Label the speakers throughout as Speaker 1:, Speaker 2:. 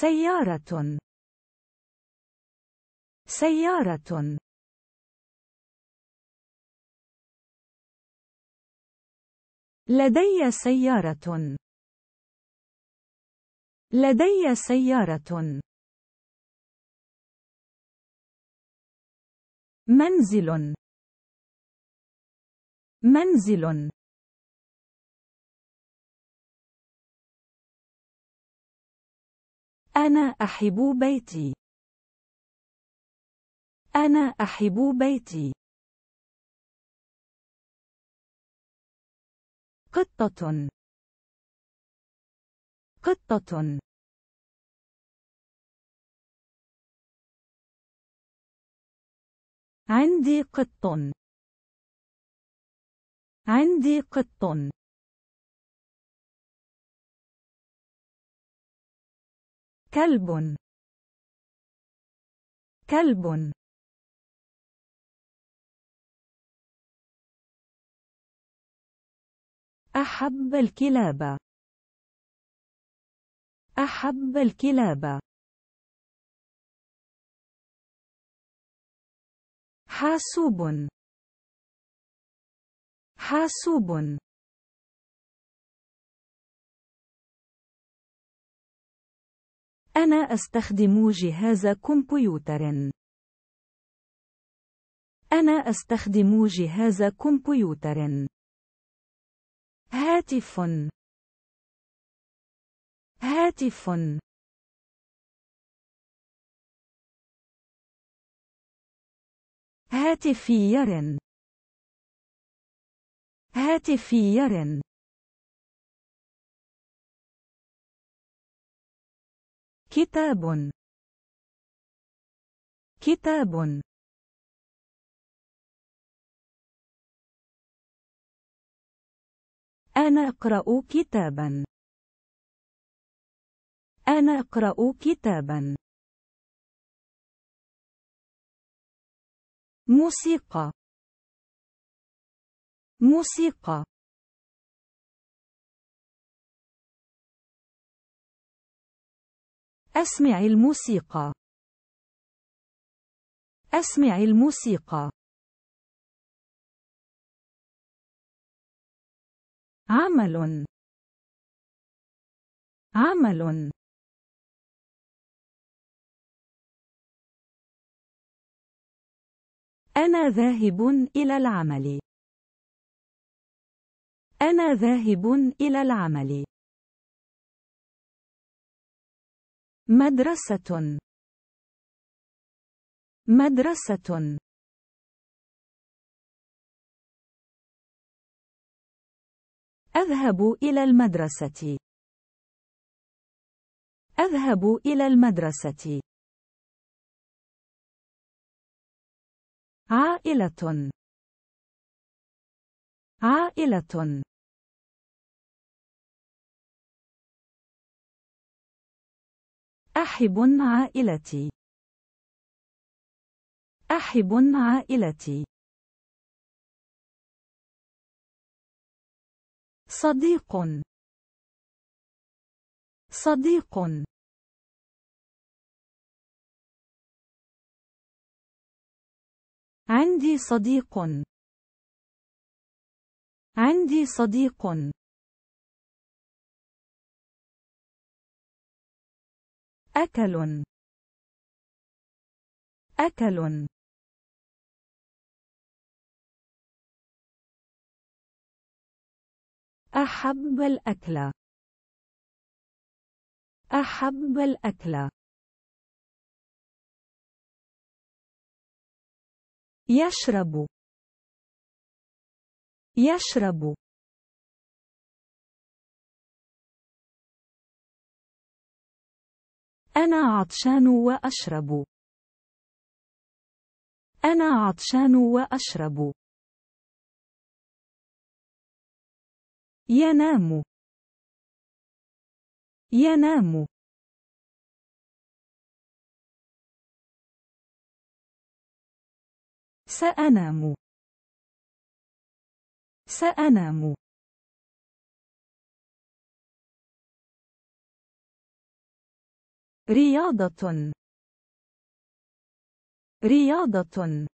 Speaker 1: سيارة سيارة لدي سيارة لدي سيارة منزل منزل أنا أحب بيتي. أنا أحب بيتي. قطة قطة عندي قط عندي قط كلب كلب أحب الكلاب أحب الكلاب حاسوب حاسوب أنا أستخدم جهاز كمبيوتر. أنا أستخدم جهاز كمبيوتر. هاتف هاتف هاتفي يرن. هاتفي يرن. كتاب كتاب أنا أقرأ كتابا أنا أقرأ كتابا موسيقى موسيقى أسمع الموسيقى. أسمع الموسيقى. عمل عمل أنا ذاهب إلى العمل. أنا ذاهب إلى العمل. مدرسة مدرسة أذهب إلى المدرسة أذهب إلى المدرسة عائلة عائلة أحب عائلتي. أحب عائلتي. صديق صديق عندي صديق عندي صديق أكل أكل أحب الأكل أحب الأكل يشرب يشرب أنا عطشان وأشرب. أنا عطشان وأشرب. ينام. ينام. سأنام. سأنام. رياضة رياضة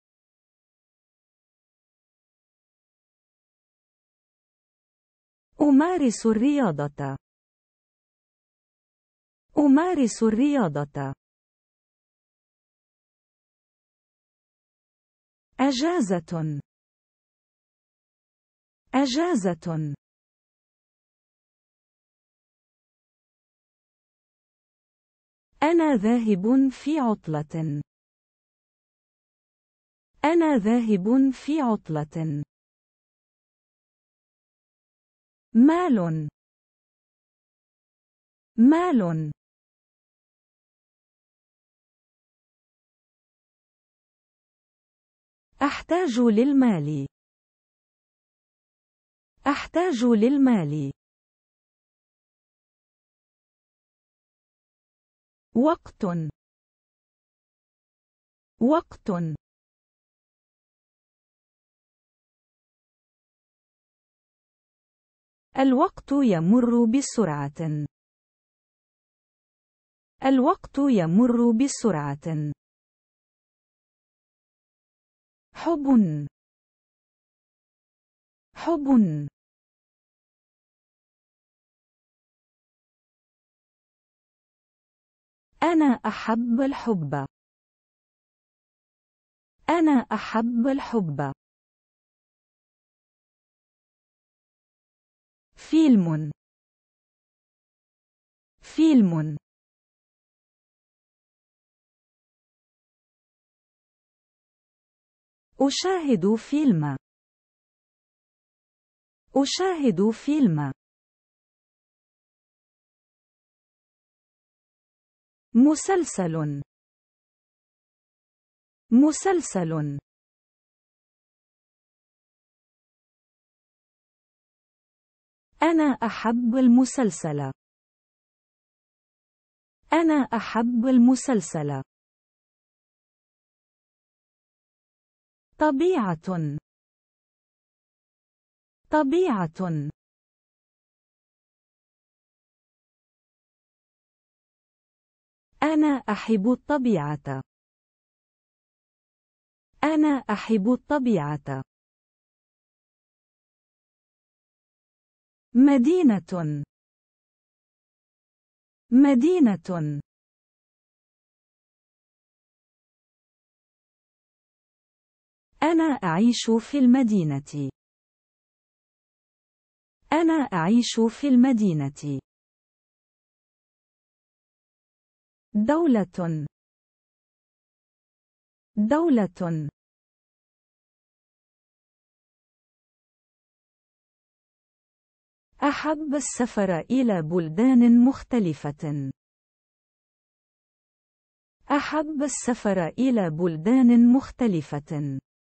Speaker 1: أمارس الرياضة أمارس الرياضة أجازة أجازة أنا ذاهب في عطلة. أنا ذاهب في عطلة. مال مال أحتاج للمال أحتاج للمال وقت وقت الوقت يمر بسرعة الوقت يمر بسرعة حب حب أنا أحب الحب. أنا أحب الحب. فيلم. فيلم. أشاهد فيلم. أشاهد فيلم. مسلسل مسلسل أنا أحب المسلسل أنا أحب المسلسل طبيعة طبيعة أنا أحب الطبيعة. أنا أحب الطبيعة. مدينة مدينة أنا أعيش في المدينة. أنا أعيش في المدينة. دولة دولة أحب السفر إلى بلدان مختلفة. أحب السفر إلى بلدان مختلفة.